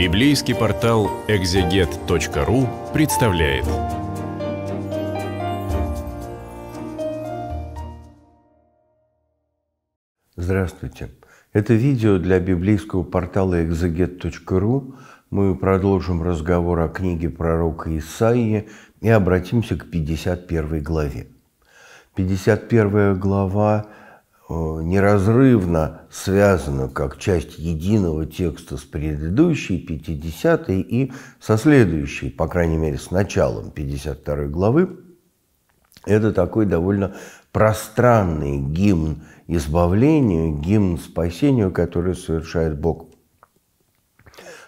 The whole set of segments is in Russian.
Библейский портал экзегет.ру представляет. Здравствуйте. Это видео для библейского портала экзегет.ру. Мы продолжим разговор о книге пророка Исаии и обратимся к 51 главе. 51 глава Э, неразрывно связано как часть единого текста с предыдущей 50 й и со следующей, по крайней мере, с началом 52 й главы. Это такой довольно пространный гимн избавлению, гимн спасению, который совершает Бог.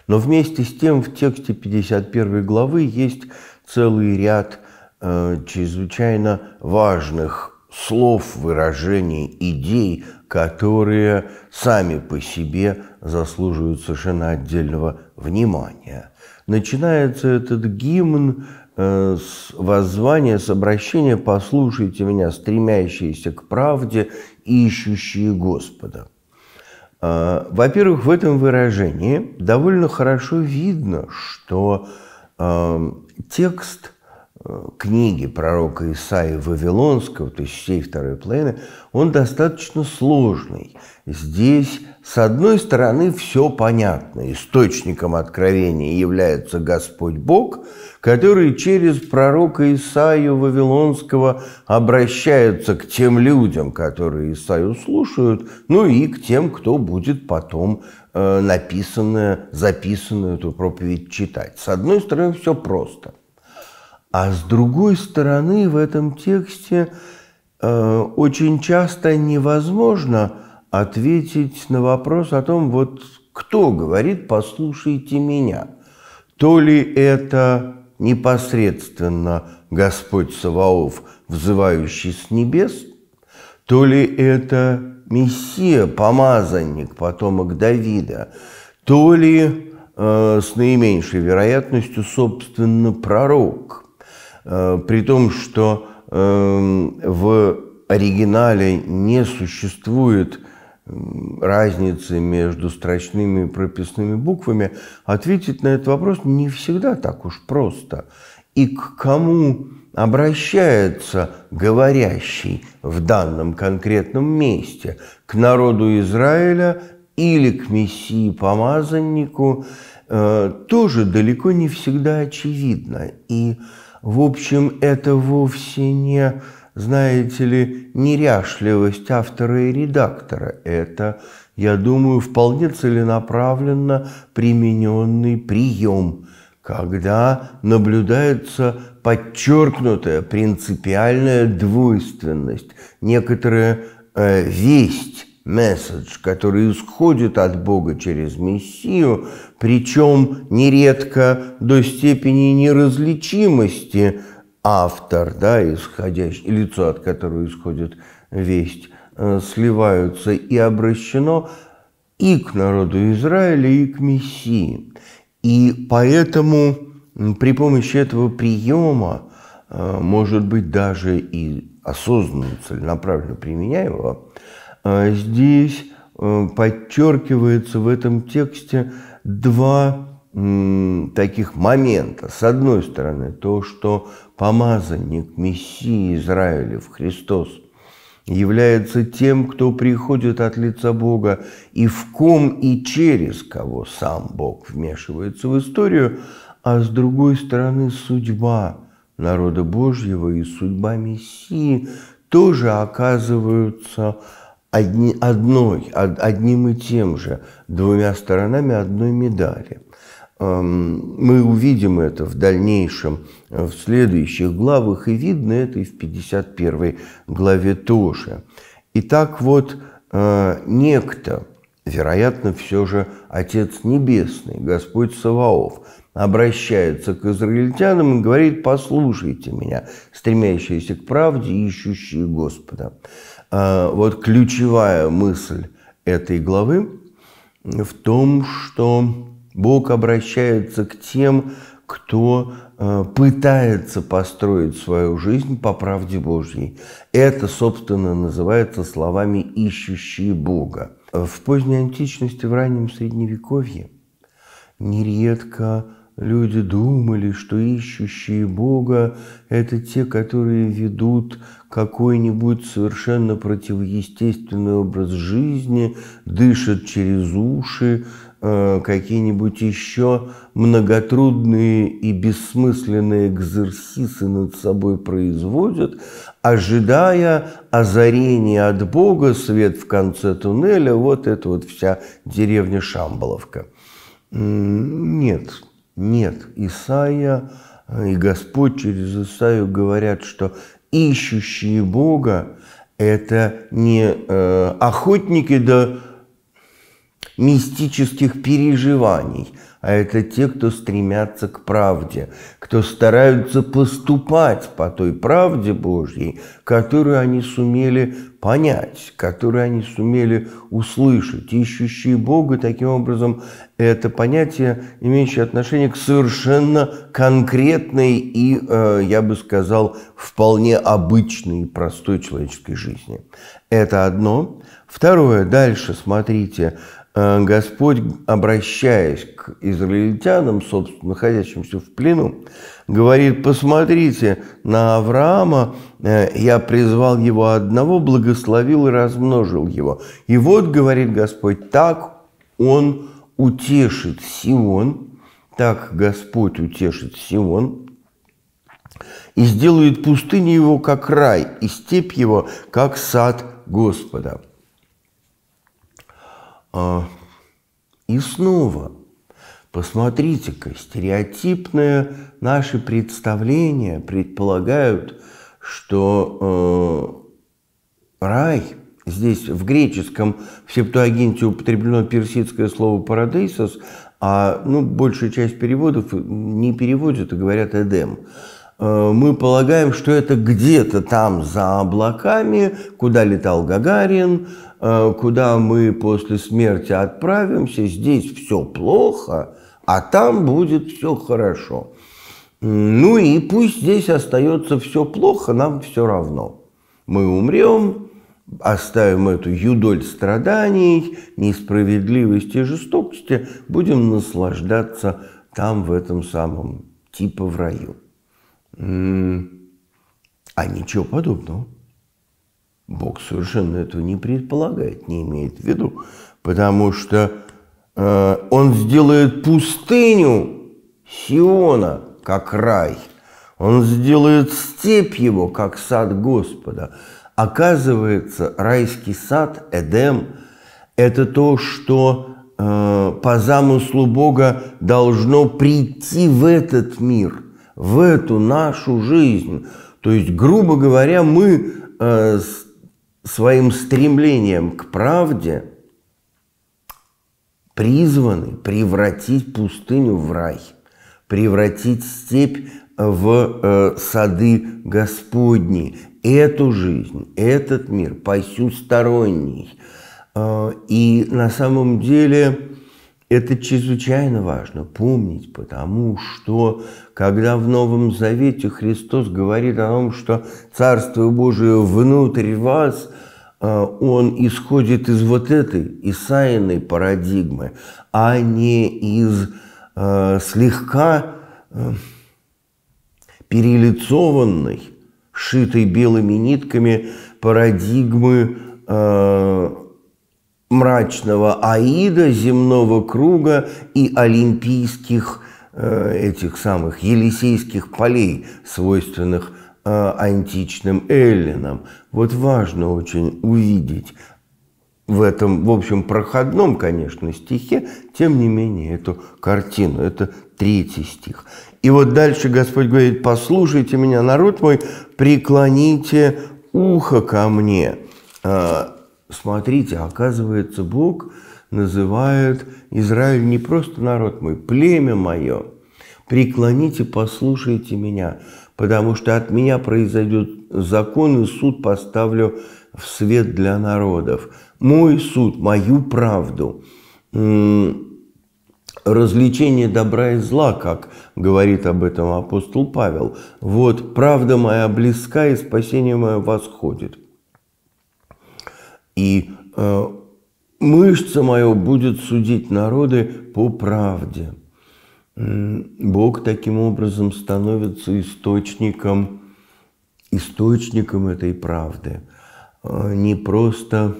Но вместе с тем в тексте 51 главы есть целый ряд э, чрезвычайно важных слов, выражений, идей, которые сами по себе заслуживают совершенно отдельного внимания. Начинается этот гимн э, с воззвания, с обращения «Послушайте меня, стремящиеся к правде, ищущие Господа». Э, во-первых, в этом выражении довольно хорошо видно, что э, текст – книги пророка Исаии Вавилонского, то есть всей второй половины, он достаточно сложный. Здесь, с одной стороны, все понятно. Источником откровения является Господь Бог, который через пророка Исаию Вавилонского обращается к тем людям, которые Исаию слушают, ну и к тем, кто будет потом э, написанное, записанную эту проповедь читать. С одной стороны, все просто – а с другой стороны, в этом тексте э, очень часто невозможно ответить на вопрос о том, вот кто говорит «послушайте меня». То ли это непосредственно Господь Саваоф, взывающий с небес, то ли это Мессия, помазанник, потомок Давида, то ли э, с наименьшей вероятностью, собственно, пророк – Э, при том, что эм, в оригинале не существует разницы между строчными и прописными буквами, ответить на этот вопрос не всегда так уж просто. И к кому обращается говорящий в данном конкретном месте? К народу Израиля или к мессии-помазаннику? Э, тоже далеко не всегда очевидно. И э, в общем, это вовсе не, знаете ли, неряшливость автора и редактора. Это, я думаю, вполне целенаправленно примененный прием, когда наблюдается подчеркнутая принципиальная двойственность, некоторая э, весть месседж, который исходит от Бога через Мессию, причем нередко до степени неразличимости автор, да, исходящий, лицо, от которого исходит весть, э, сливаются и обращено и к народу Израиля, и к Мессии. И поэтому при помощи этого приема, э, может быть, даже и осознанно, целенаправленно его. А здесь э, подчеркивается в этом тексте два таких момента. С одной стороны, то, что помазанник Мессии Израилев, Христос, является тем, кто приходит от лица Бога и в ком и через кого сам Бог вмешивается в историю, а с другой стороны судьба народа Божьего и судьба Мессии тоже оказываются одни, одной, одним и тем же, двумя сторонами одной медали. Эм, мы увидим это в дальнейшем, э, в следующих главах, и видно это и в 51 главе тоже. так вот э, некто, вероятно, все же Отец Небесный, Господь Саваоф, обращается к израильтянам и говорит, послушайте меня, стремящиеся к правде, ищущие Господа. А, вот ключевая мысль этой главы в том, что Бог обращается к тем, кто а, пытается построить свою жизнь по правде Божьей. Это, собственно, называется словами «ищущие Бога». В поздней античности, в раннем Средневековье нередко Люди думали, что ищущие Бога – это те, которые ведут какой-нибудь совершенно противоестественный образ жизни, дышат через уши, э, какие-нибудь еще многотрудные и бессмысленные экзерсисы над собой производят, ожидая озарения от Бога, свет в конце туннеля, вот это вот вся деревня Шамбаловка. Нет, нет, Исаия э, и Господь через Исаию говорят, что ищущие Бога – это не э, охотники до мистических переживаний, а это те, кто стремятся к правде, кто стараются поступать по той правде Божьей, которую они сумели понять, которые они сумели услышать. Ищущие Бога, таким образом, это понятие, имеющее отношение к совершенно конкретной и, э, я бы сказал, вполне обычной и простой человеческой жизни. Это одно. Второе, дальше смотрите, э, Господь, обращаясь к израильтянам, собственно, находящимся в плену, говорит, посмотрите на Авраама, э, я призвал его одного, благословил и размножил его. И вот, говорит Господь, так он утешит Сион, так Господь утешит Сион, и сделает пустыню его, как рай, и степь его, как сад Господа. А, и снова, посмотрите-ка, стереотипное Наши представления предполагают, что э, рай, здесь в греческом в септуагинте употреблено персидское слово «парадейсос», а ну, большая часть переводов не переводят, а говорят «эдем». Э, мы полагаем, что это где-то там за облаками, куда летал Гагарин, э, куда мы после смерти отправимся. Здесь все плохо, а там будет все хорошо. Ну и пусть здесь остается все плохо, нам все равно. Мы умрем, оставим эту юдоль страданий, несправедливости и жестокости, будем наслаждаться там, в этом самом, типа в раю. М-м, а ничего подобного. Бог совершенно этого не предполагает, не имеет в виду, потому что э, он сделает пустыню Сиона – как рай. Он сделает степь его, как сад Господа. Оказывается, райский сад, Эдем, это то, что э, по замыслу Бога должно прийти в этот мир, в эту нашу жизнь. То есть, грубо говоря, мы э, своим стремлением к правде призваны превратить пустыню в рай – превратить степь в э, сады Господни. Эту жизнь, этот мир посюсторонний. Э, и на самом деле это чрезвычайно важно помнить, потому что когда в Новом Завете Христос говорит о том, что Царство Божие внутрь вас, э, он исходит из вот этой Исаиной парадигмы, а не из э, слегка э, перелицованной, шитой белыми нитками парадигмы э, мрачного аида, земного круга и олимпийских э, этих самых елисейских полей, свойственных э, античным эллинам. Вот важно очень увидеть в этом, в общем, проходном, конечно, стихе, тем не менее, эту картину. Это третий стих. И вот дальше Господь говорит, послушайте меня, народ мой, преклоните ухо ко мне. А, смотрите, оказывается, Бог называет Израиль не просто народ мой, племя мое. Преклоните, послушайте меня, потому что от меня произойдет закон и суд поставлю в свет для народов мой суд, мою правду. Развлечение добра и зла, как говорит об этом апостол Павел. Вот правда моя близка и спасение мое восходит. И э, мышца моя будет судить народы по правде. Бог таким образом становится источником, источником этой правды. Э, не просто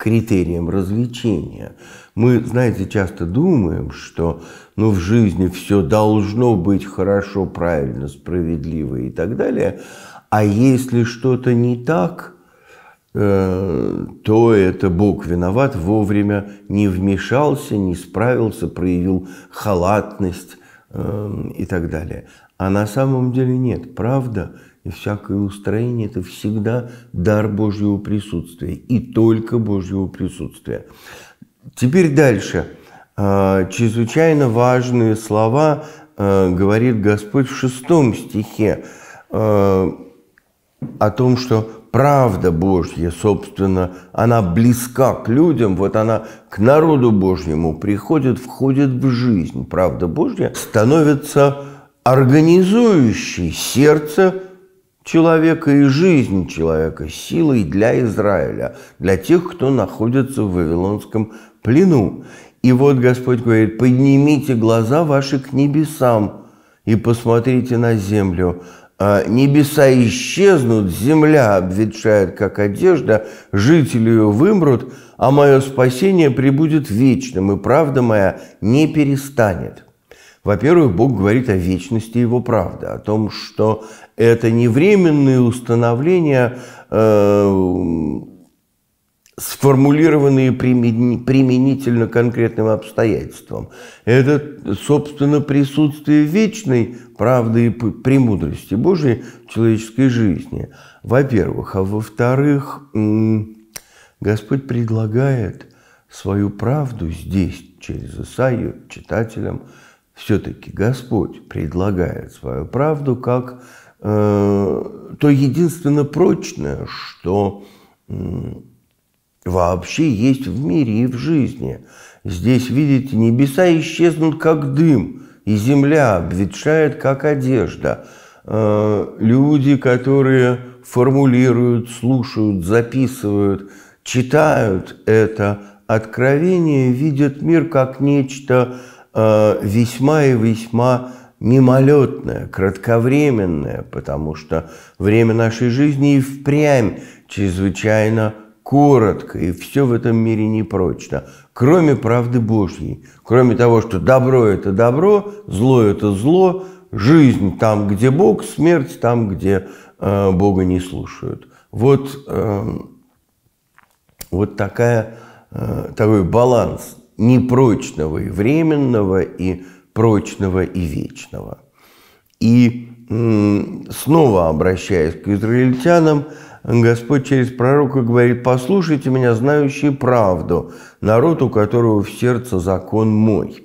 критерием развлечения. Мы, знаете, часто думаем, что ну, в жизни все должно быть хорошо, правильно, справедливо и так далее. А если что-то не так, э, то это Бог виноват, вовремя не вмешался, не справился, проявил халатность э, и так далее. А на самом деле нет, правда – и всякое устроение – это всегда дар Божьего присутствия и только Божьего присутствия. Теперь дальше. А, чрезвычайно важные слова а, говорит Господь в шестом стихе а, о том, что правда Божья, собственно, она близка к людям, вот она к народу Божьему приходит, входит в жизнь. Правда Божья становится организующей сердце человека и жизнь человека силой для Израиля, для тех, кто находится в Вавилонском плену. И вот Господь говорит, поднимите глаза ваши к небесам и посмотрите на землю. А небеса исчезнут, земля обветшает, как одежда, жители ее вымрут, а мое спасение прибудет вечным, и правда моя не перестанет. Во-первых, Бог говорит о вечности его правды, о том, что это не временные установления, э, сформулированные применительно конкретным обстоятельствам. Это, собственно, присутствие вечной правды и премудрости Божьей в человеческой жизни, во-первых. А во-вторых, Господь предлагает свою правду здесь, через Исаию, читателям, все-таки Господь предлагает свою правду как Э, то единственное прочное, что вообще есть в мире и в жизни. Здесь, видите, небеса исчезнут как дым, и земля обветшает как одежда. Э, люди, которые формулируют, слушают, записывают, читают это откровение, видят мир как нечто э, весьма и весьма мимолетное, кратковременное, потому что время нашей жизни и впрямь чрезвычайно коротко, и все в этом мире непрочно, кроме правды Божьей, кроме того, что добро – это добро, зло – это зло, жизнь там, где Бог, смерть там, где э, Бога не слушают. Вот, э, вот такая, э, такой баланс непрочного и временного, и прочного и вечного. И снова обращаясь к израильтянам, Господь через пророка говорит, «Послушайте меня, знающие правду, народ, у которого в сердце закон мой».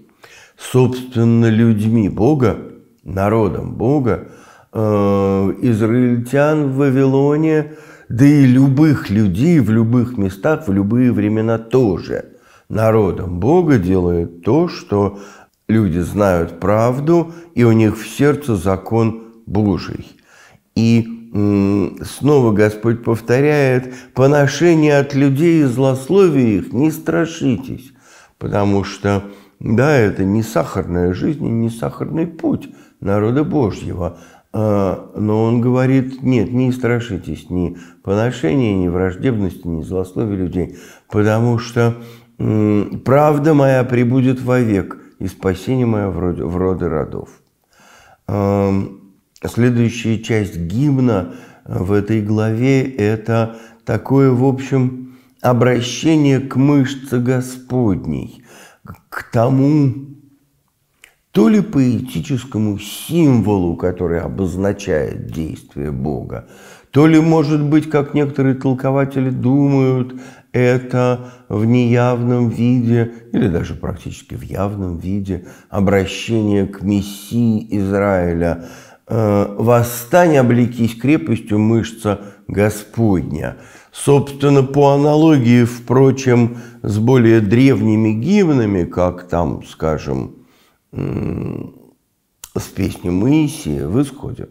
Собственно, людьми Бога, народом Бога, э, израильтян в Вавилоне, да и любых людей в любых местах, в любые времена тоже – народом Бога делает то, что люди знают правду, и у них в сердце закон Божий. И снова Господь повторяет, поношение от людей и злословие их не страшитесь, потому что, да, это не сахарная жизнь и не сахарный путь народа Божьего, а, но он говорит, нет, не страшитесь ни поношения, ни враждебности, ни злословия людей, потому что правда моя пребудет вовек, и спасение мое в роды, в роды родов. Эм, следующая часть гимна в этой главе – это такое, в общем, обращение к мышце Господней, к тому то ли поэтическому символу, который обозначает действие Бога, то ли, может быть, как некоторые толкователи думают, это в неявном виде или даже практически в явном виде обращение к Мессии Израиля. Э, «Восстань, облекись крепостью мышца Господня». Собственно, по аналогии, впрочем, с более древними гимнами, как там, скажем, с песней Моисея в исходе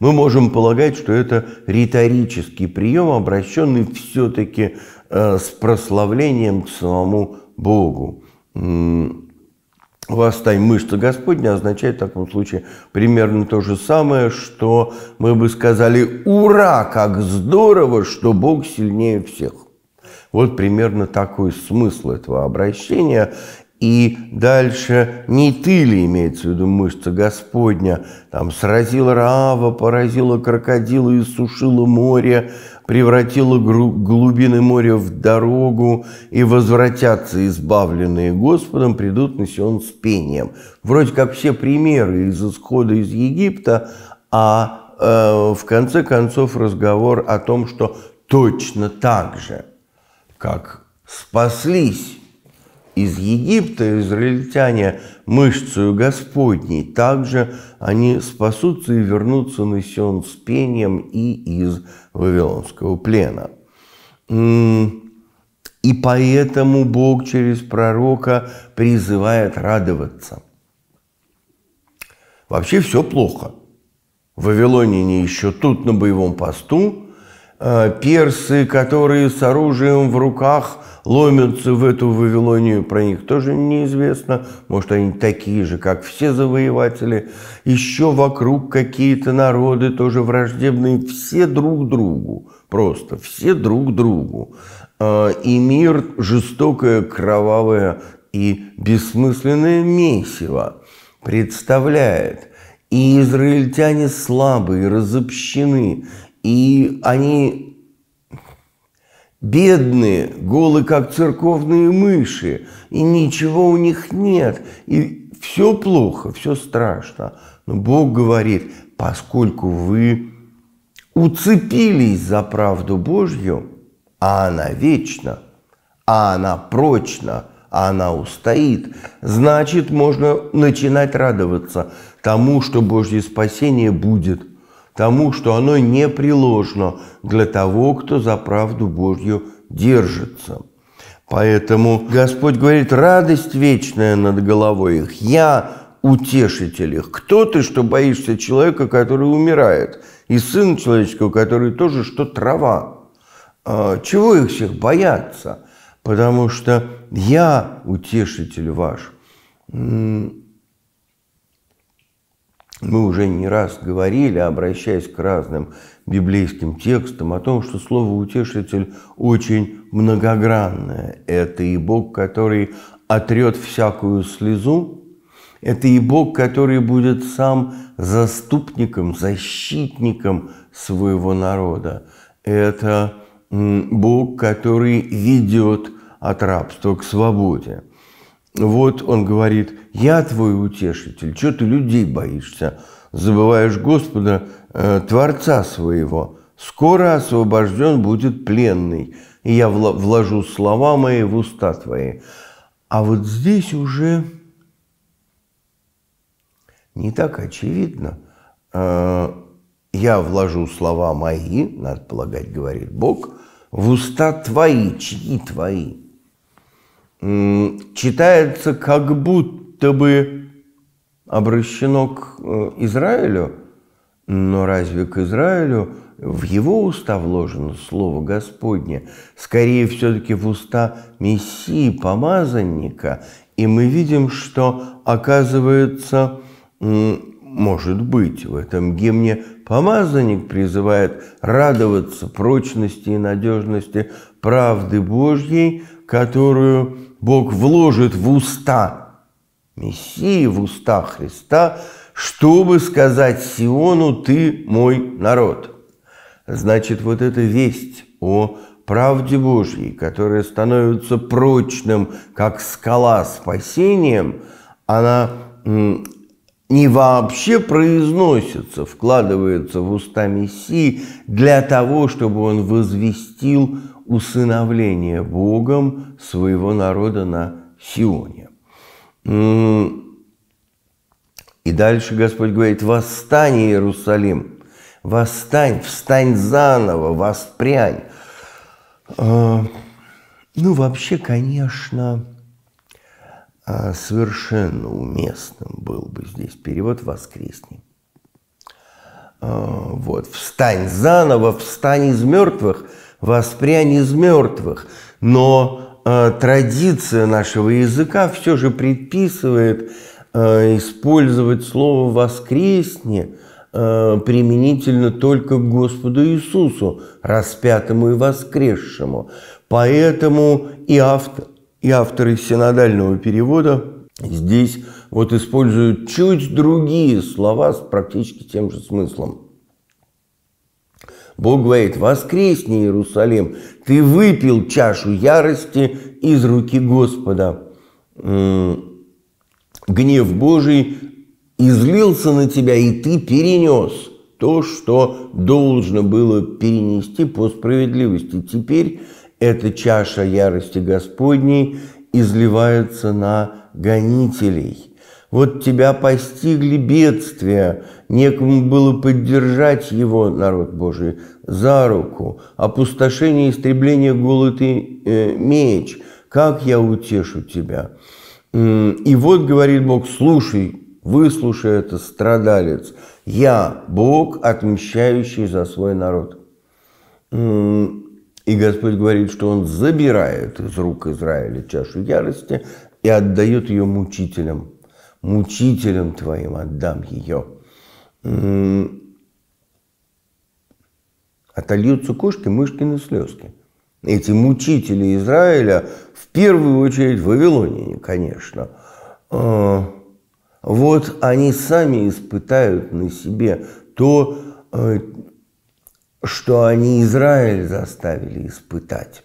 мы можем полагать, что это риторический прием, обращенный все-таки э, с прославлением к самому Богу. «Восстань, мышца Господня» означает в таком случае примерно то же самое, что мы бы сказали «Ура! Как здорово, что Бог сильнее всех!» Вот примерно такой смысл этого обращения. И дальше не ты ли, имеется в виду мышца Господня, там сразила Раава, поразила крокодила и сушила море, превратила глубины моря в дорогу, и возвратятся избавленные Господом, придут на Сион с пением. Вроде как все примеры из исхода из Египта, а э, в конце концов разговор о том, что точно так же, как спаслись из Египта израильтяне мышцею Господней, также они спасутся и вернутся на Сион с пением и из Вавилонского плена. И поэтому Бог через пророка призывает радоваться. Вообще все плохо. Вавилоняне еще тут на боевом посту, э, персы, которые с оружием в руках – ломятся в эту Вавилонию, про них тоже неизвестно. Может, они такие же, как все завоеватели. Еще вокруг какие-то народы тоже враждебные, все друг другу, просто все друг другу. А, и мир – жестокое, кровавое и бессмысленное месиво представляет. И израильтяне слабые и разобщены, и они Бедные, голы, как церковные мыши, и ничего у них нет, и все плохо, все страшно. Но Бог говорит, поскольку вы уцепились за правду Божью, а она вечна, а она прочна, а она устоит, значит, можно начинать радоваться тому, что Божье спасение будет – тому, что оно не приложено для того, кто за правду Божью держится. Поэтому Господь говорит, радость вечная над головой их, я утешитель их. Кто ты, что боишься человека, который умирает, и сына человеческого, который тоже, что трава? А, чего их всех бояться? Потому что я утешитель ваш мы уже не раз говорили, обращаясь к разным библейским текстам, о том, что слово «утешитель» очень многогранное. Это и Бог, который отрет всякую слезу, это и Бог, который будет сам заступником, защитником своего народа. Это Бог, который ведет от рабства к свободе. Вот он говорит, я твой утешитель, что ты людей боишься? Забываешь Господа, э, Творца своего. Скоро освобожден будет пленный, и я вложу слова мои в уста твои. А вот здесь уже не так очевидно. Э, я вложу слова мои, надо полагать, говорит Бог, в уста твои, чьи твои? читается как будто бы обращено к э, Израилю, но разве к Израилю в его уста вложено слово Господне? Скорее все-таки в уста Мессии, помазанника. И мы видим, что оказывается, может быть, в этом гимне помазанник призывает радоваться прочности и надежности правды Божьей, которую Бог вложит в уста Мессии, в уста Христа, чтобы сказать Сиону, ты мой народ. Значит, вот эта весть о правде Божьей, которая становится прочным, как скала спасением, она не вообще произносится, вкладывается в уста Мессии для того, чтобы он возвестил усыновление Богом своего народа на Сионе. И дальше Господь говорит, восстань, Иерусалим, восстань, встань заново, воспрянь. А, ну, вообще, конечно, а, совершенно уместным был бы здесь перевод «воскресни». А, вот, «Встань заново, встань из мертвых», воспрянь из мертвых, но э, традиция нашего языка все же предписывает э, использовать слово «воскресне» э, применительно только к Господу Иисусу, распятому и воскресшему. Поэтому и, автор, и авторы синодального перевода здесь вот используют чуть другие слова с практически тем же смыслом. Бог говорит, воскресни, Иерусалим, ты выпил чашу ярости из руки Господа. Гнев Божий излился на тебя, и ты перенес то, что должно было перенести по справедливости. Теперь эта чаша ярости Господней изливается на гонителей. Вот тебя постигли бедствия, некому было поддержать его, народ Божий, за руку. Опустошение, истребление, голод и э, меч. Как я утешу тебя? И вот говорит Бог, слушай, выслушай это, страдалец. Я Бог, отмещающий за свой народ. И Господь говорит, что Он забирает из рук Израиля чашу ярости и отдает ее мучителям. Мучителям твоим отдам ее отольются кошки, на слезки. Эти мучители Израиля, в первую очередь в Вавилонии, конечно, а, вот они сами испытают на себе то, э, что они Израиль заставили испытать.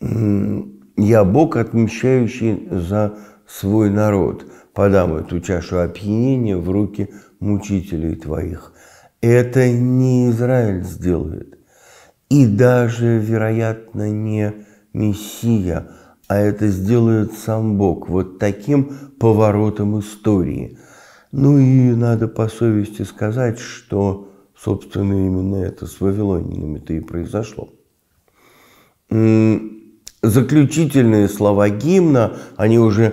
Я Бог, отмещающий за свой народ, подам эту чашу опьянения в руки мучителей твоих. Это не Израиль сделает, и даже, вероятно, не Мессия, а это сделает сам Бог вот таким поворотом истории. Ну и надо по совести сказать, что, собственно, именно это с вавилонинами-то и произошло. Заключительные слова гимна, они уже э,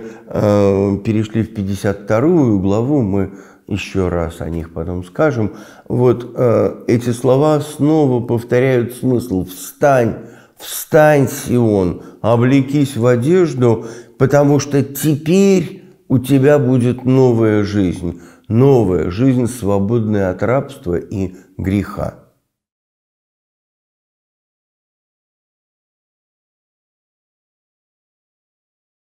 перешли в 52 главу, мы еще раз о них потом скажем. Вот э, эти слова снова повторяют смысл «встань, встань, Сион, облекись в одежду, потому что теперь у тебя будет новая жизнь, новая жизнь, свободная от рабства и греха».